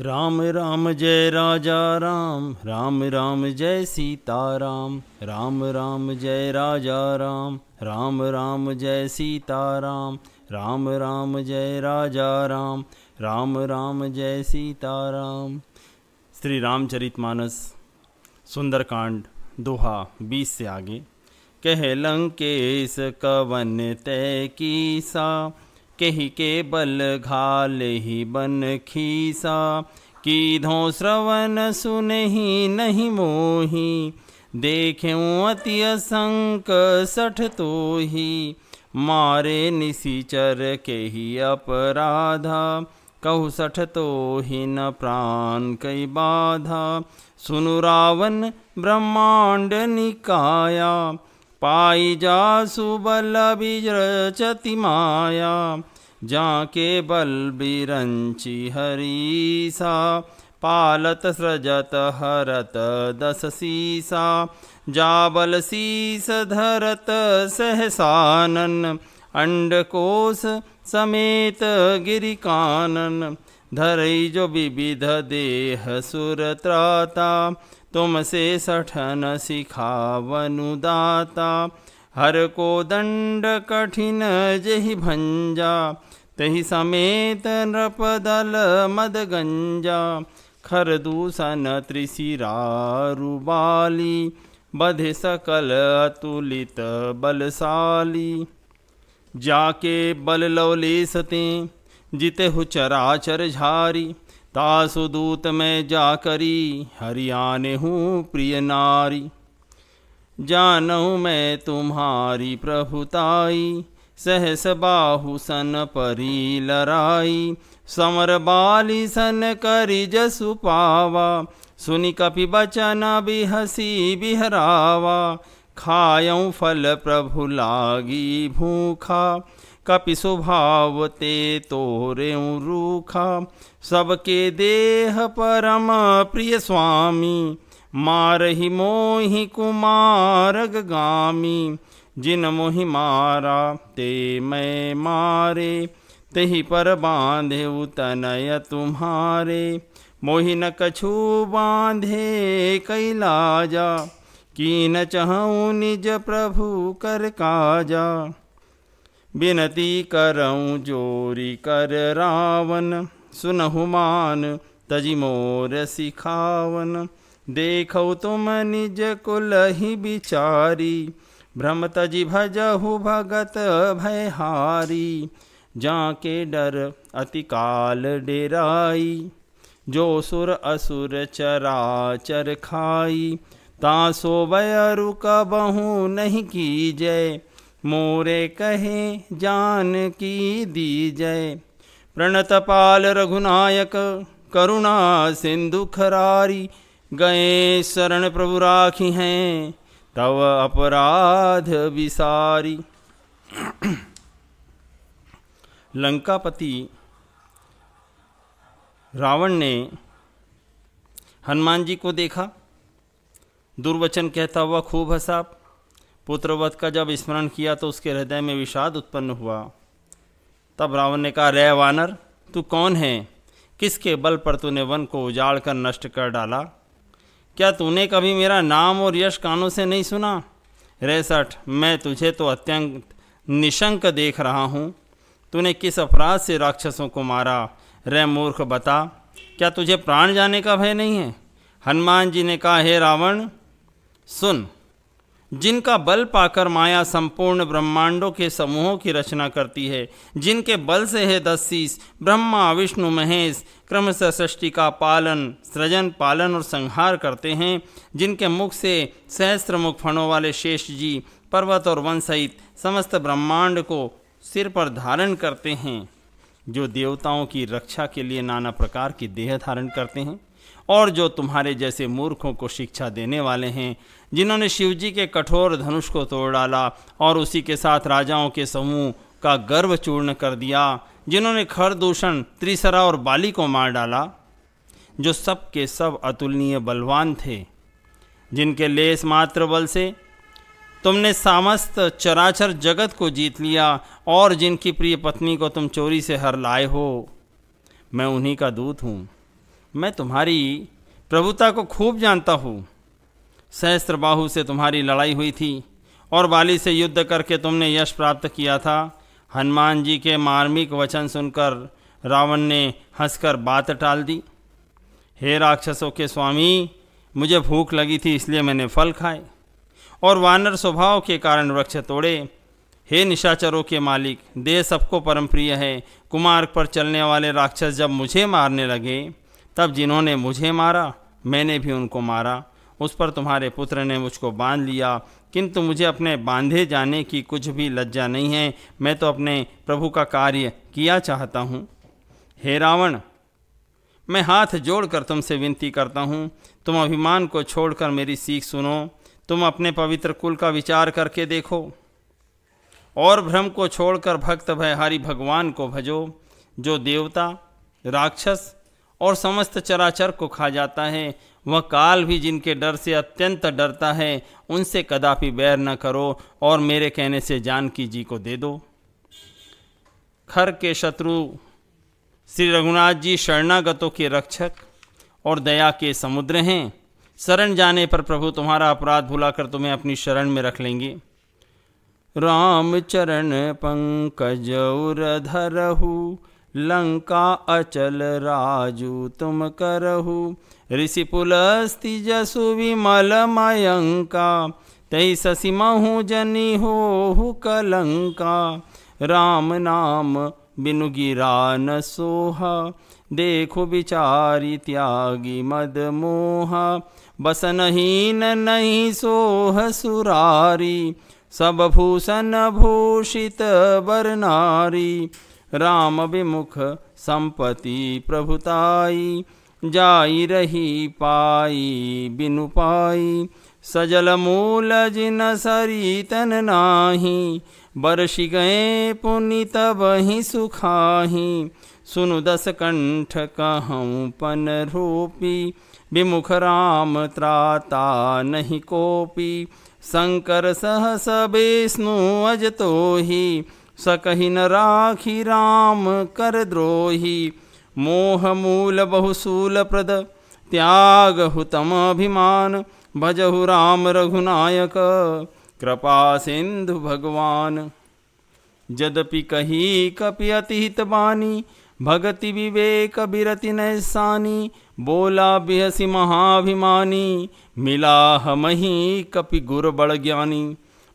राम राम जय राजा राम राम राम जय सीता राम राम राम जय राजा राम राम राम जय सीता राम राम राम जय राजा राम राम राम जय सीता राम श्री रामचरितमानस सुंदरकांड दोहा बीस से आगे कह लंकेश कवन तय की सा केही के बल घाल ही बन खीसा की धो श्रवण सुनही नहीं मोही देख्यों अति असंक सठ तो ही मारे निशिचर के ही अपराधा कहु सठ तो ही न प्राण कई बाधा सुनु रावण ब्रह्मांड निकाया सुबल विरचति माया जाके के बलबिरञ्चि हरीसा पालत सृजत हरत दशसीसा जा धरत सहसानन अण्डकोश समेत गिरिकानन धरई जो विविध देह सुरत्राता तुमसे सठन न दाता हर को दंड कठिन जहि भंजा तहि समेत नृप दल मद गंजा खर दूसन त्रिशिरारुबाली बधे सकल अतुलित बलशाली जाके बल लौले सते जिते हु चराचर झारी तासु दूत में जा करी हरियाने हूँ प्रिय नारी जानऊ मैं तुम्हारी प्रभुताई सहस बाहु सन परी लराई समर बाली सन करी जसु पावा सुनि कपि बचन बिहसी बिहरावा खायऊ फल प्रभु लागी भूखा कपि स्वभाव ते तोरे रूखा सबके देह परम प्रिय स्वामी मारहि मोहि कुमार गामी जिन मोहि मारा ते मैं मारे तेहि पर बांधे उतनय तुम्हारे मोहि न कछु बांधे कैलाजा की न चहूँ निज प्रभु कर काजा बिनती करऊँ जोरी कर रावण सुनहुमान तजी मोर सिखावन देखो तुम निज कुल ही बिचारी भ्रम तजि भजहु भगत भयहारी जाके डर अति काल डेराई जो सुर असुर चरा चर खाई तासो रुक कबहू नहीं की जय मोरे कहे जान की दी जय प्रणत पाल रघुनायक करुणा सिंधु खरारी गए शरण प्रभु राखी हैं तव अपराध विसारी लंकापति रावण ने हनुमान जी को देखा दुर्वचन कहता हुआ खूब हसाब पुत्रवध का जब स्मरण किया तो उसके हृदय में विषाद उत्पन्न हुआ तब रावण ने कहा रे वानर तू कौन है किसके बल पर तूने वन को उजाड़ कर नष्ट कर डाला क्या तूने कभी मेरा नाम और यश कानों से नहीं सुना रेसठ मैं तुझे तो अत्यंत निशंक देख रहा हूँ तूने किस अपराध से राक्षसों को मारा रे मूर्ख बता क्या तुझे प्राण जाने का भय नहीं है हनुमान जी ने कहा हे रावण सुन जिनका बल पाकर माया संपूर्ण ब्रह्मांडों के समूहों की रचना करती है जिनके बल से है दस शीस ब्रह्मा विष्णु महेश क्रमश सृष्टि का पालन सृजन पालन और संहार करते हैं जिनके मुख से सहस्त्र मुख फणों वाले शेष जी पर्वत और वन सहित समस्त ब्रह्मांड को सिर पर धारण करते हैं जो देवताओं की रक्षा के लिए नाना प्रकार की देह धारण करते हैं और जो तुम्हारे जैसे मूर्खों को शिक्षा देने वाले हैं जिन्होंने शिवजी के कठोर धनुष को तोड़ डाला और उसी के साथ राजाओं के समूह का गर्व चूर्ण कर दिया जिन्होंने खरदूषण त्रिसरा और बाली को मार डाला जो सब के सब अतुलनीय बलवान थे जिनके लेस मात्र बल से तुमने समस्त चराचर जगत को जीत लिया और जिनकी प्रिय पत्नी को तुम चोरी से हर लाए हो मैं उन्हीं का दूत हूँ मैं तुम्हारी प्रभुता को खूब जानता हूँ सहस्त्र बाहु से तुम्हारी लड़ाई हुई थी और बाली से युद्ध करके तुमने यश प्राप्त किया था हनुमान जी के मार्मिक वचन सुनकर रावण ने हंसकर बात टाल दी हे राक्षसों के स्वामी मुझे भूख लगी थी इसलिए मैंने फल खाए और वानर स्वभाव के कारण वृक्ष तोड़े हे निशाचरों के मालिक देह सबको परम प्रिय है कुमार्ग पर चलने वाले राक्षस जब मुझे मारने लगे तब जिन्होंने मुझे मारा मैंने भी उनको मारा उस पर तुम्हारे पुत्र ने मुझको बांध लिया किंतु मुझे अपने बांधे जाने की कुछ भी लज्जा नहीं है मैं तो अपने प्रभु का कार्य किया चाहता हूँ हे रावण मैं हाथ जोड़कर तुमसे विनती करता हूँ तुम अभिमान को छोड़कर मेरी सीख सुनो तुम अपने पवित्र कुल का विचार करके देखो और भ्रम को छोड़कर भक्त भयहारी भगवान को भजो जो देवता राक्षस और समस्त चराचर को खा जाता है वह काल भी जिनके डर से अत्यंत डरता है उनसे कदापि बैर न करो और मेरे कहने से जानकी जी को दे दो खर के शत्रु श्री रघुनाथ जी शरणागतों के रक्षक और दया के समुद्र हैं शरण जाने पर प्रभु तुम्हारा अपराध भुलाकर तुम्हें अपनी शरण में रख लेंगे राम चरण पंकज उधरहू लंका अचल राजू तुम करहु ऋषिपुलस्ति जसु विमल मयंका तई महु जनी हो कलंका राम नाम बिनु गिरा न सोहा देखो बिचारी त्यागी मद मोहा बसनहीन नहीं सोह सुरारी सब भूषण भूषित बरनारी राम विमुख संपति प्रभुताई जाई रही पाई बिनु पाई सजल मूल जिन तन नाही बरसि गए पुनित बही सुखाही सुनु दस कंठ कहूँ पन रूपी विमुख राम त्राता नहीं कोपी शंकर सहस विष्णु अज तो ही सकहि न राखी राम कर द्रोही मोह मूल बहुशूल प्रद त्याग हुतम अभिमान भजहु राम रघुनायक कृपा सिंधु भगवान जदपि कही कपि अतिहित बानी भगति विवेक बिरति नैसानी बोला बिहसी महाभिमानी मिला हमही कपि गुर बड़ ज्ञानी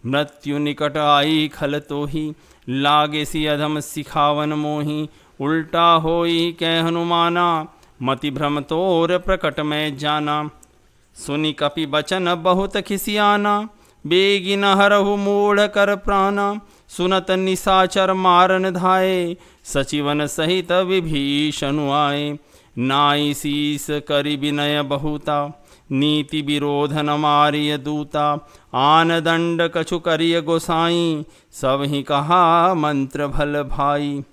मृत्यु निकट आई खल तो ही सी अधम सिखावन मोही उल्टा होई कह हनुमाना मति भ्रम तोर प्रकट में जाना सुनि कपि बचन बहुत खिसियाना बेगिन हरहु मूढ़ कर प्राणा सुनत निशाचर मारन धाये सचिवन सहित विभीषण आये नाई शीस करि विनय बहुता नीति विरोधन मारिय दूता आन दंड कछु करिय गोसाई सब ही कहा मंत्र भल भाई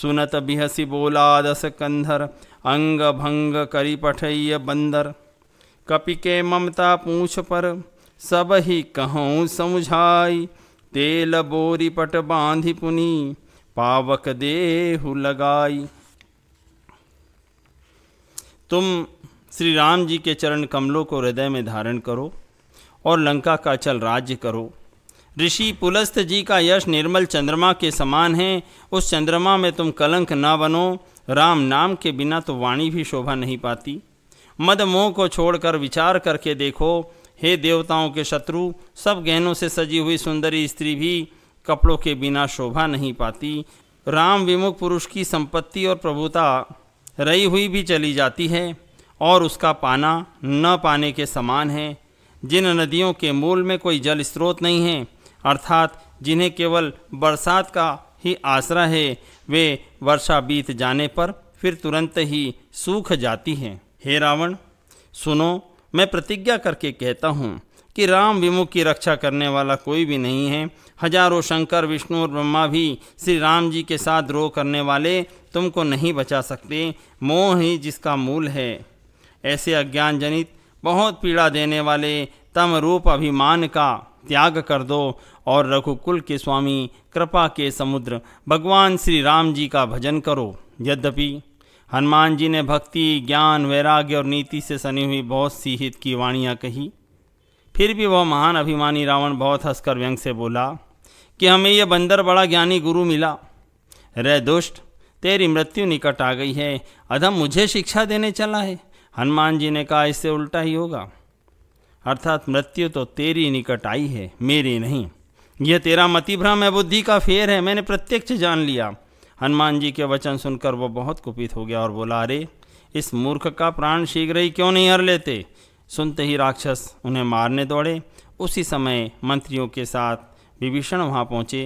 सुनत बिहसी बोला दस कंधर अंग भंग करी पठय बंदर कपि के ममता पूछ पर सब ही कहूँ समझाई तेल बोरी पट बांधी पुनी पावक देहु लगाई तुम श्री राम जी के चरण कमलों को हृदय में धारण करो और लंका का चल राज्य करो ऋषि पुलस्त जी का यश निर्मल चंद्रमा के समान है उस चंद्रमा में तुम कलंक ना बनो राम नाम के बिना तो वाणी भी शोभा नहीं पाती मद मोह को छोड़कर विचार करके देखो हे देवताओं के शत्रु सब गहनों से सजी हुई सुंदरी स्त्री भी कपड़ों के बिना शोभा नहीं पाती राम विमुख पुरुष की संपत्ति और प्रभुता रई हुई भी चली जाती है और उसका पाना न पाने के समान है जिन नदियों के मूल में कोई जल स्रोत नहीं है अर्थात जिन्हें केवल बरसात का ही आसरा है वे वर्षा बीत जाने पर फिर तुरंत ही सूख जाती है हे रावण सुनो मैं प्रतिज्ञा करके कहता हूँ कि राम विमुख की रक्षा करने वाला कोई भी नहीं है हजारों शंकर विष्णु और ब्रह्मा भी श्री राम जी के साथ द्रोह करने वाले तुमको नहीं बचा सकते मोह ही जिसका मूल है ऐसे अज्ञान जनित बहुत पीड़ा देने वाले तम रूप अभिमान का त्याग कर दो और रघुकुल के स्वामी कृपा के समुद्र भगवान श्री राम जी का भजन करो यद्यपि हनुमान जी ने भक्ति ज्ञान वैराग्य और नीति से सनी हुई बहुत सी हित की वाणियाँ कही फिर भी वह महान अभिमानी रावण बहुत हंसकर व्यंग से बोला कि हमें यह बंदर बड़ा ज्ञानी गुरु मिला रे दुष्ट तेरी मृत्यु निकट आ गई है अधम मुझे शिक्षा देने चला है हनुमान जी ने कहा इससे उल्टा ही होगा अर्थात मृत्यु तो तेरी निकट आई है मेरी नहीं यह तेरा मतिभ्रम है बुद्धि का फेर है मैंने प्रत्यक्ष जान लिया हनुमान जी के वचन सुनकर वो बहुत कुपित हो गया और बोला अरे इस मूर्ख का प्राण शीघ्र ही क्यों नहीं हर लेते सुनते ही राक्षस उन्हें मारने दौड़े उसी समय मंत्रियों के साथ विभीषण वहाँ पहुँचे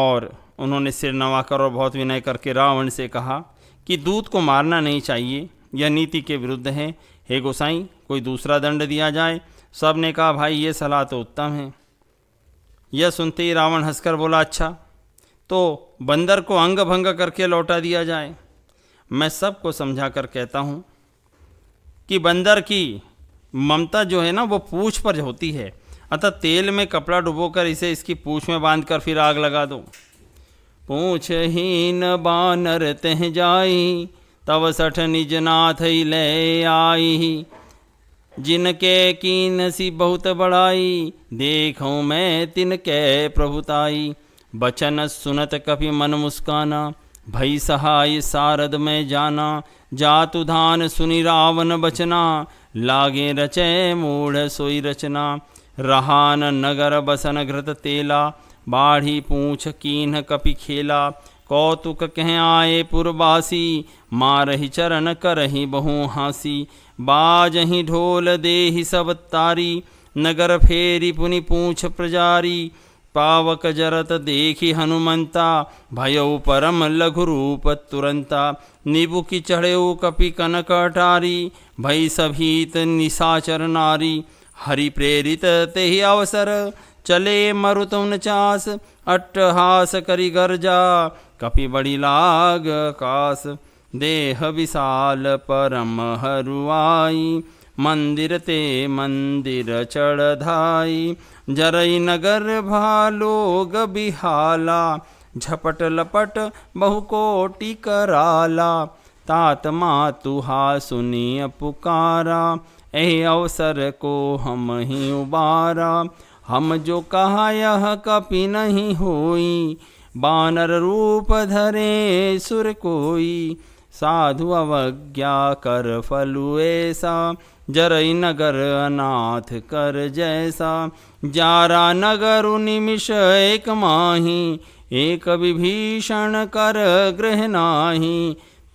और उन्होंने सिर नवाकर और बहुत विनय करके रावण से कहा कि दूत को मारना नहीं चाहिए यह नीति के विरुद्ध है हे गोसाई कोई दूसरा दंड दिया जाए सब ने कहा भाई ये सलाह तो उत्तम है यह सुनते ही रावण हंसकर बोला अच्छा तो बंदर को अंग भंग करके लौटा दिया जाए मैं सबको समझा कर कहता हूँ कि बंदर की ममता जो है ना वो पूछ पर होती है अतः तेल में कपड़ा डुबोकर इसे इसकी पूछ में बांध कर फिर आग लगा दो पूछ हीन बानर तह जाई तब सठ निज नाथ ले आई जिनके कीन सी बहुत बड़ाई देखो मैं तिनके प्रभुताई बचन सुनत कभी मन मुस्काना भई सहाय सारद में जाना जातु धान सुनि रावण बचना लागे रचे मूढ़ सोई रचना रहान नगर बसन घृत तेला बाढ़ी पूछ कीन कपि खेला कौतुक कह आए पुरवासी मारही चरण करही बहु हासी बाजही ढोल देहि सब तारी नगर फेरी पुनि पूछ प्रजारी पावक जरत देखि हनुमंता भयऊ परम लघु रूप तुरंता नीबू की चढ़ऊ कपि कनक अटारी भय सभीत निशाचर नारी हरि प्रेरित तेहि अवसर चले मरुतुन चास अट्टहास करी गर्जा कपि बड़ी लाग काश देह विशाल परम हरुआई मंदिर ते मंदिर चढ़धाई जरई नगर भालोग बिहाला झपट लपट बहुकोटि कराला तात मातुहा सुनिय पुकारा ए अवसर को हम ही उबारा हम जो कहा यह कपि नहीं होई बानर रूप धरे सुर कोई साधु अवज्ञा कर फलु ऐसा जरई नगर अनाथ कर जैसा जारा नगर उमिष एक माही एक विभीषण कर गृह नाही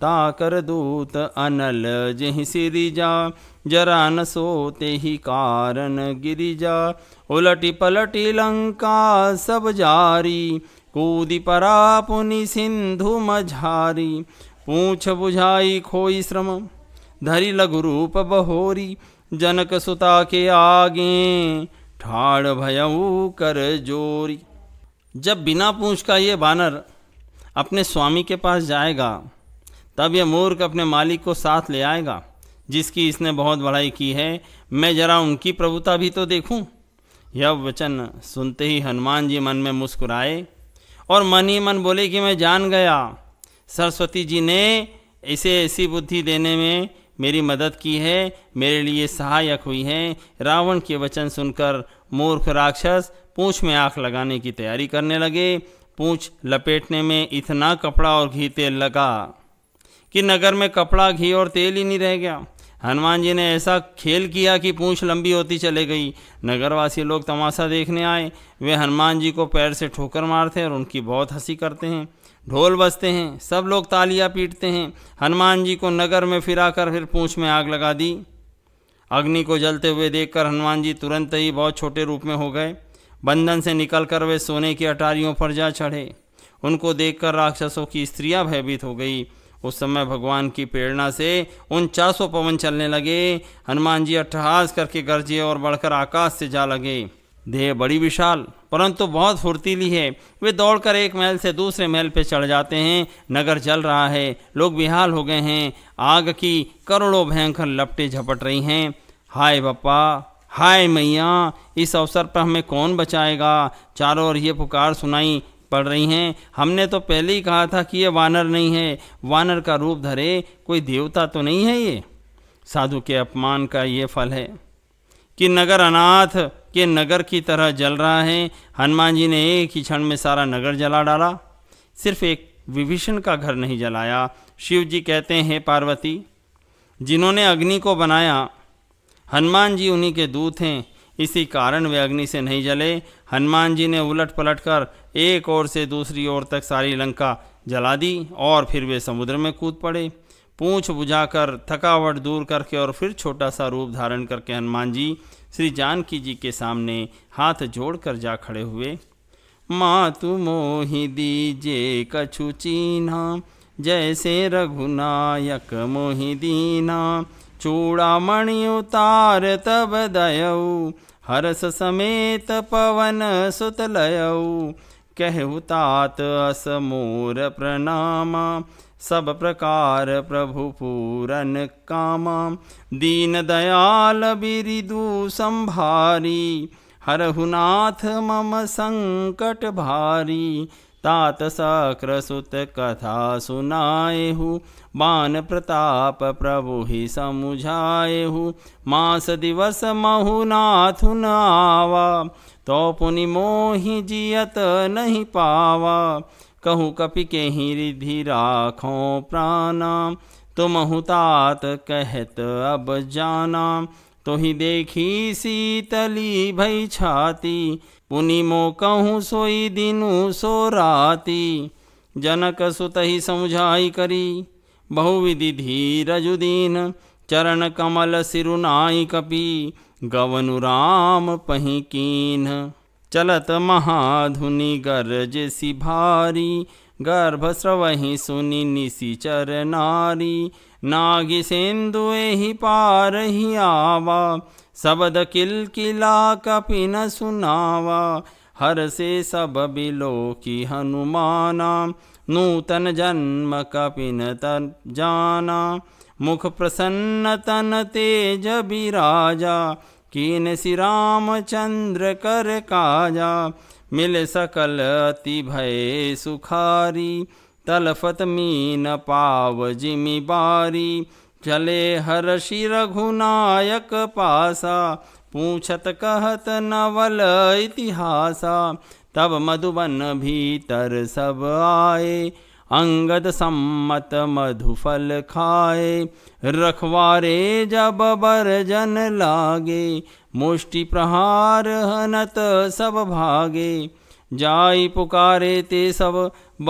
ताकर दूत अनल जिह सिरिजा जरा न सोते ही कारण गिरिजा उलटी पलटी लंका सब जारी कूदी पुनि सिंधु मझारी पूछ बुझाई खोई श्रम धरी लघु रूप बहोरी जनक सुता के आगे ठाड़ भयऊ कर जोरी जब बिना पूछ का ये बानर अपने स्वामी के पास जाएगा तब यह मूर्ख अपने मालिक को साथ ले आएगा जिसकी इसने बहुत बढ़ाई की है मैं जरा उनकी प्रभुता भी तो देखूं। यह वचन सुनते ही हनुमान जी मन में मुस्कुराए और मन ही मन बोले कि मैं जान गया सरस्वती जी ने इसे ऐसी बुद्धि देने में मेरी मदद की है मेरे लिए सहायक हुई है रावण के वचन सुनकर मूर्ख राक्षस पूँछ में आँख लगाने की तैयारी करने लगे पूँछ लपेटने में इतना कपड़ा और घी तेल लगा कि नगर में कपड़ा घी और तेल ही नहीं रह गया हनुमान जी ने ऐसा खेल किया कि पूंछ लंबी होती चले गई नगरवासी लोग तमाशा देखने आए वे हनुमान जी को पैर से ठोकर मारते हैं और उनकी बहुत हंसी करते हैं ढोल बजते हैं सब लोग तालियां पीटते हैं हनुमान जी को नगर में फिराकर फिर पूंछ में आग लगा दी अग्नि को जलते हुए देखकर हनुमान जी तुरंत ही बहुत छोटे रूप में हो गए बंधन से निकलकर वे सोने की अटारियों पर जा चढ़े उनको देखकर राक्षसों की स्त्रियां भयभीत हो गई उस समय भगवान की प्रेरणा से उन चासों पवन चलने लगे हनुमान जी अट्ठहास करके गरजे और बढ़कर आकाश से जा लगे देह बड़ी विशाल परंतु बहुत फुर्तीली है वे दौड़कर एक महल से दूसरे महल पर चढ़ जाते हैं नगर जल रहा है लोग बेहाल हो गए हैं आग की करोड़ों भयंकर लपटे झपट रही हैं हाय बप्पा हाय मैया इस अवसर पर हमें कौन बचाएगा चारों ओर ये पुकार सुनाई पढ़ रही हैं हमने तो पहले ही कहा था कि ये वानर नहीं है वानर का रूप धरे कोई देवता तो नहीं है ये साधु के अपमान का ये फल है कि नगर अनाथ के नगर की तरह जल रहा है हनुमान जी ने एक ही क्षण में सारा नगर जला डाला सिर्फ एक विभीषण का घर नहीं जलाया शिव जी कहते हैं पार्वती जिन्होंने अग्नि को बनाया हनुमान जी उन्हीं के दूत हैं इसी कारण वे अग्नि से नहीं जले हनुमान जी ने उलट पलट कर एक ओर से दूसरी ओर तक सारी लंका जला दी और फिर वे समुद्र में कूद पड़े पूँछ बुझाकर थकावट दूर करके और फिर छोटा सा रूप धारण करके हनुमान जी श्री जानकी जी के सामने हाथ जोड़कर जा खड़े हुए माँ तुम मोहि दीजे कछु चीना जैसे रघुनायक मोहि दीना चूडामणि उतर तव दयौ समेत पवन सुतलयौ कहुतात् असमोर पूरन काम प्रभुपूरन दयाल संभारी संभारी हरहुनाथ मम संकट भारी। तात साक्रसुत कथा सुनाएहु बान प्रताप प्रभु ही समुझाएहु मास दिवस महुनाथुन आवा तो पुनि मोहि जियत नहीं पावा कहु कपि के ही रिधि राखो प्राणा तुम तो तात कहत अब जाना तो ही देखी सीतली भई छाती पुनि मो कहूँ सोई दिनु सो राती जनक सुत ही समझाई करी बहुविधि धीरजुदीन चरण कमल सिरुनाई कपि गवनु राम पही कीन चलत महाधुनि गर्ज सि भारी गर्भ स्रवहि सुनि निशि चर नारी नागि सेन्दुए ही पार ही आवा सबद किल कि सुनावा हर से सब बलोकि हनुमाना नूतन जन्म कपि न जाना मुख प्रसन्न तन तेज विराजा रामचंद्र कर काजा मिल सकल अति भय सुखारी तलफत मीन पाव जिमि बारी चले हर्षि रघुनायक पासा पूछत कहत नवल इतिहासा तब मधुबन भीतर सब आए अंगद सम्मत मधुफल खाए रखवारे जब बर जन लागे मुष्टि प्रहार हनत सब भागे जाई पुकारे ते सब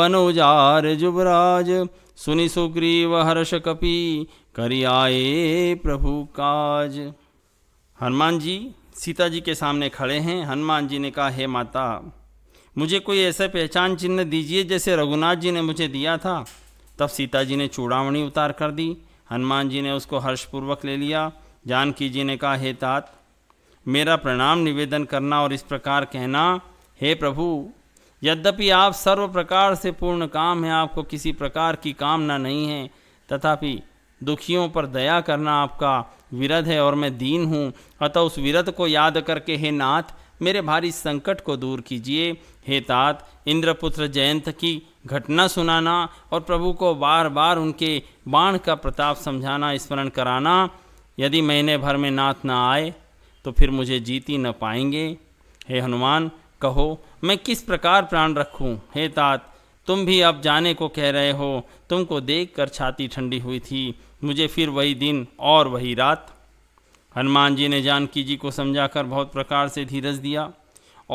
बनोजार जुबराज सुनि सुग्रीव हर्ष कपि कर आए प्रभु काज हनुमान जी सीता जी के सामने खड़े हैं हनुमान जी ने कहा हे माता मुझे कोई ऐसा पहचान चिन्ह दीजिए जैसे रघुनाथ जी ने मुझे दिया था तब सीता जी ने चूड़ावणी उतार कर दी हनुमान जी ने उसको हर्षपूर्वक ले लिया जानकी जी ने कहा हे तात मेरा प्रणाम निवेदन करना और इस प्रकार कहना हे प्रभु यद्यपि आप सर्व प्रकार से पूर्ण काम हैं आपको किसी प्रकार की कामना नहीं है तथापि दुखियों पर दया करना आपका विरध है और मैं दीन हूँ अतः उस विरध को याद करके हे नाथ मेरे भारी संकट को दूर कीजिए हे तात इंद्रपुत्र जयंत की घटना सुनाना और प्रभु को बार बार उनके बाण का प्रताप समझाना स्मरण कराना यदि महीने भर में नाथ ना आए तो फिर मुझे जीती न पाएंगे हे हनुमान कहो मैं किस प्रकार प्राण रखूं हे तात तुम भी अब जाने को कह रहे हो तुमको देख कर छाती ठंडी हुई थी मुझे फिर वही दिन और वही रात हनुमान जी ने जानकी जी को समझाकर बहुत प्रकार से धीरज दिया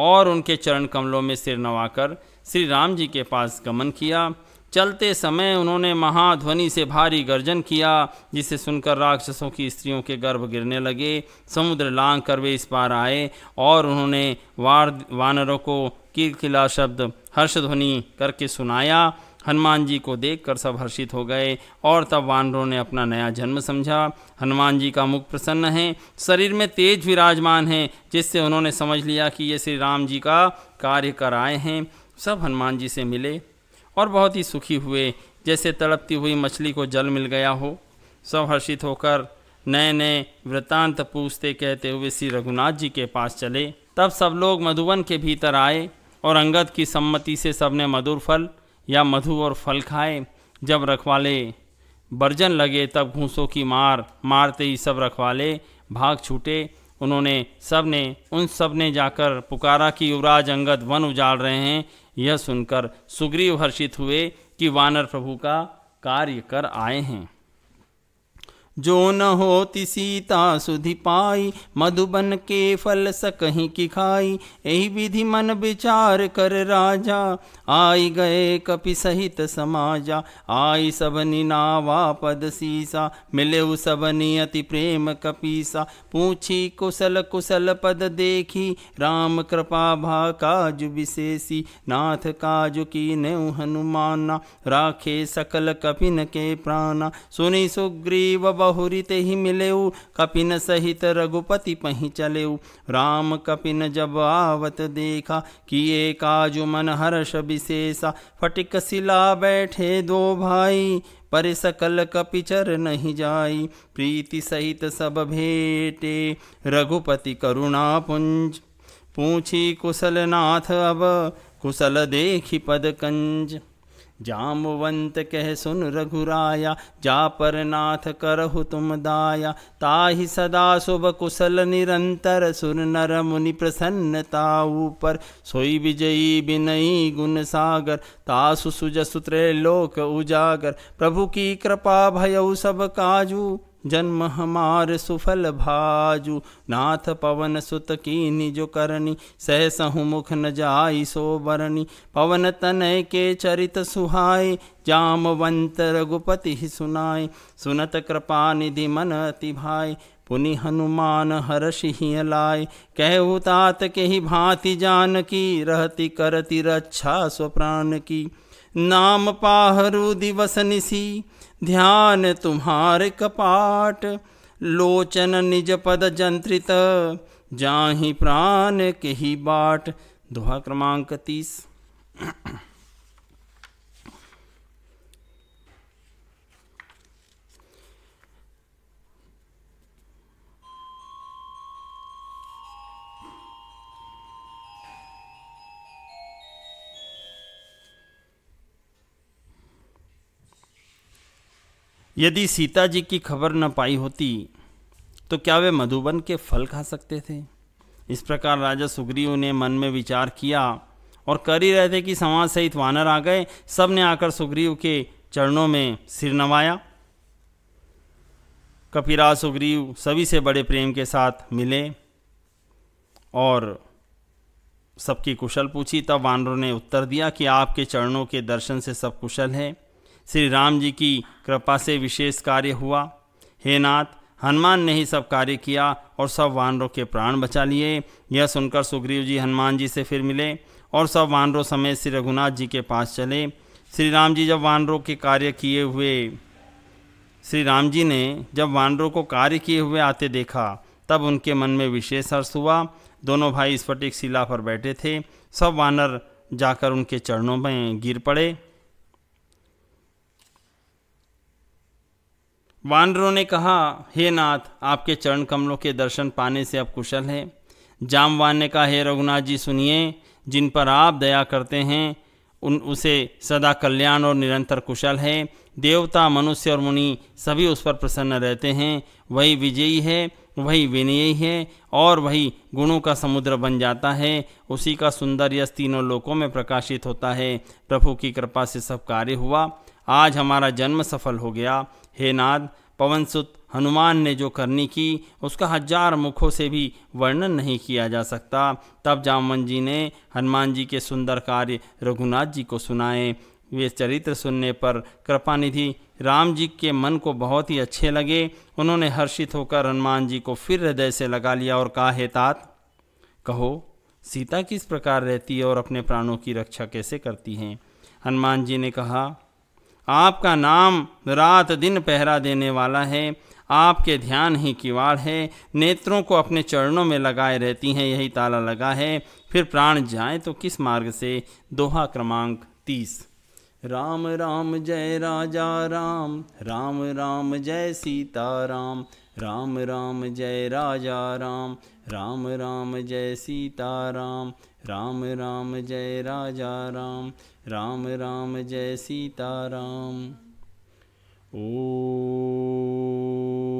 और उनके चरण कमलों में सिर नवाकर श्री राम जी के पास गमन किया चलते समय उन्होंने महाध्वनि से भारी गर्जन किया जिसे सुनकर राक्षसों की स्त्रियों के गर्भ गिरने लगे समुद्र लांग कर वे इस पार आए और उन्होंने वार वानरों को किलकिला शब्द हर्ष ध्वनि करके सुनाया हनुमान जी को देखकर सब हर्षित हो गए और तब वानरों ने अपना नया जन्म समझा हनुमान जी का मुख प्रसन्न है शरीर में तेज विराजमान है जिससे उन्होंने समझ लिया कि ये श्री राम जी का कार्य कर आए हैं सब हनुमान जी से मिले और बहुत ही सुखी हुए जैसे तड़पती हुई मछली को जल मिल गया हो सब हर्षित होकर नए नए वृत्तांत पूछते कहते हुए श्री रघुनाथ जी के पास चले तब सब लोग मधुवन के भीतर आए और अंगद की सम्मति से सबने मधुर फल या मधु और फल खाए जब रखवाले बर्जन लगे तब घूसों की मार मारते ही सब रखवाले भाग छूटे उन्होंने सब ने उन सब ने जाकर पुकारा कि युवराज अंगद वन उजाड़ रहे हैं यह सुनकर सुग्रीव हर्षित हुए कि वानर प्रभु का कार्य कर आए हैं जो न हो सीता सुधि पाई मधुबन के फल सकहीं की खाई यही विधि मन विचार कर राजा आई गए कपि सहित समाजा आई सब निनावा पद सीसा मिले सब नियति प्रेम कपीसा पूछी कुशल कुशल पद देखी राम कृपा भा काज विशेषी नाथ काज की ने हनुमाना राखे सकल कपिन के प्राणा सुनी सुग्रीव बहुरी ते ही मिलेऊ कपिन सहित रघुपति पही चलेऊ राम कपिन जब आवत देखा किए काजु मन हर्ष विशेषा फटिक सिला बैठे दो भाई पर सकल कपिचर नहीं जाई प्रीति सहित सब भेटे रघुपति करुणा पुंज पूछी कुशल नाथ अब कुशल देखी पद कंज जामवंत कह सुन रघुराया जा पर नाथ करहु तुम दाया ताहि सदा शुभ कुशल निरंतर सुर नर मुनि प्रसन्नता ऊपर सोई विजयी बिनई गुण सागर तासु सुजसु त्रैलोक उजागर प्रभु की कृपा भयउ सब काजू जन्म हमार सुफल भाजु नाथ पवन सुत की जो करनी सहसहु मुख न जाई सो बरनी पवन तनय के चरित सुहाय जामवंत रघुपति सुनाय सुनत कृपा निधि मन अति भाई पुनि हनुमान हर्षि लाय कहु तात के ही भांति जान की रहती करती रक्षा स्वप्राण की नाम पाहरु दिवस निसी ध्यान तुम्हार कपाट लोचन निज पद जंत्रित जाहि प्राण के ही बाट दोहा क्रमांक तीस यदि सीता जी की खबर न पाई होती तो क्या वे मधुबन के फल खा सकते थे इस प्रकार राजा सुग्रीव ने मन में विचार किया और कर ही रहे थे कि समाज सहित वानर आ गए सब ने आकर सुग्रीव के चरणों में सिर नवाया कपिराज सुग्रीव सभी से बड़े प्रेम के साथ मिले और सबकी कुशल पूछी तब वानरों ने उत्तर दिया कि आपके चरणों के दर्शन से सब कुशल है श्री राम जी की कृपा से विशेष कार्य हुआ हे नाथ हनुमान ने ही सब कार्य किया और सब वानरों के प्राण बचा लिए यह सुनकर सुग्रीव जी हनुमान जी से फिर मिले और सब वानरों समेत श्री रघुनाथ जी के पास चले श्री राम जी जब वानरों के कार्य किए हुए श्री राम जी ने जब वानरों को कार्य किए हुए आते देखा तब उनके मन में विशेष हर्ष हुआ दोनों भाई स्फटिक शिला पर बैठे थे सब वानर जाकर उनके चरणों में गिर पड़े वानरों ने कहा हे नाथ आपके चरण कमलों के दर्शन पाने से अब कुशल है जामवान ने कहा हे रघुनाथ जी सुनिए जिन पर आप दया करते हैं उन उसे सदा कल्याण और निरंतर कुशल है देवता मनुष्य और मुनि सभी उस पर प्रसन्न रहते हैं वही विजयी है वही विनयी है और वही गुणों का समुद्र बन जाता है उसी का सुंदर यश तीनों लोकों में प्रकाशित होता है प्रभु की कृपा से सब कार्य हुआ आज हमारा जन्म सफल हो गया हे नाद पवनसुत हनुमान ने जो करनी की उसका हजार मुखों से भी वर्णन नहीं किया जा सकता तब जामवन जी ने हनुमान जी के सुंदर कार्य रघुनाथ जी को सुनाए वे चरित्र सुनने पर कृपानिधि राम जी के मन को बहुत ही अच्छे लगे उन्होंने हर्षित होकर हनुमान जी को फिर हृदय से लगा लिया और कहा हे तात कहो सीता किस प्रकार रहती है और अपने प्राणों की रक्षा कैसे करती हैं हनुमान जी ने कहा आपका नाम रात दिन पहरा देने वाला है आपके ध्यान ही किवाड़ है नेत्रों को अपने चरणों में लगाए रहती हैं यही ताला लगा है फिर प्राण जाए तो किस मार्ग से दोहा क्रमांक तीस राम राम जय राजा राम राम राम जय सीता राम राम राम जय राजा राम राम राम जय सीता राम राम राम जय राजा राम राम राम जय सीता राम ओ